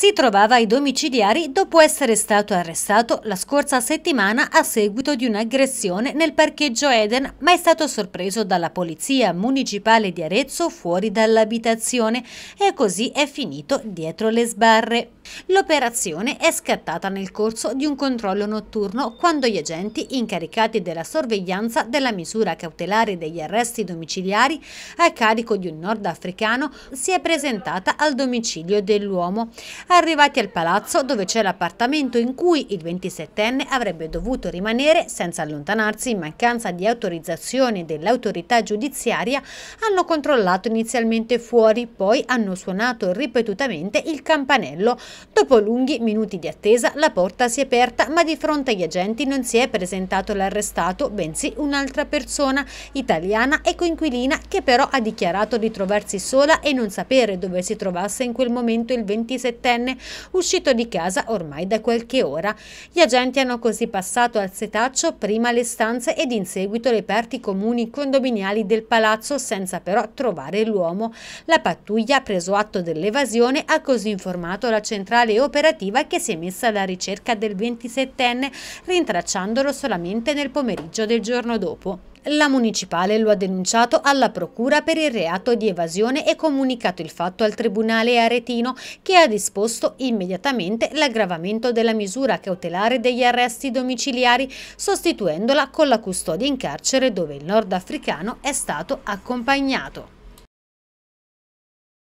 si trovava ai domiciliari dopo essere stato arrestato la scorsa settimana a seguito di un'aggressione nel parcheggio Eden, ma è stato sorpreso dalla polizia municipale di Arezzo fuori dall'abitazione e così è finito dietro le sbarre. L'operazione è scattata nel corso di un controllo notturno quando gli agenti incaricati della sorveglianza della misura cautelare degli arresti domiciliari a carico di un nordafricano si è presentata al domicilio dell'uomo arrivati al palazzo dove c'è l'appartamento in cui il 27enne avrebbe dovuto rimanere senza allontanarsi in mancanza di autorizzazione dell'autorità giudiziaria, hanno controllato inizialmente fuori, poi hanno suonato ripetutamente il campanello. Dopo lunghi minuti di attesa la porta si è aperta ma di fronte agli agenti non si è presentato l'arrestato, bensì un'altra persona italiana e coinquilina che però ha dichiarato di trovarsi sola e non sapere dove si trovasse in quel momento il 27enne diciottunenne uscito di casa ormai da qualche ora. Gli agenti hanno così passato al setaccio prima le stanze ed in seguito le parti comuni condominiali del palazzo senza però trovare l'uomo. La pattuglia, preso atto dell'evasione, ha così informato la centrale operativa che si è messa alla ricerca del 27enne, rintracciandolo solamente nel pomeriggio del giorno dopo. La municipale lo ha denunciato alla procura per il reato di evasione e comunicato il fatto al tribunale aretino che ha disposto immediatamente l'aggravamento della misura cautelare degli arresti domiciliari sostituendola con la custodia in carcere dove il nordafricano è stato accompagnato.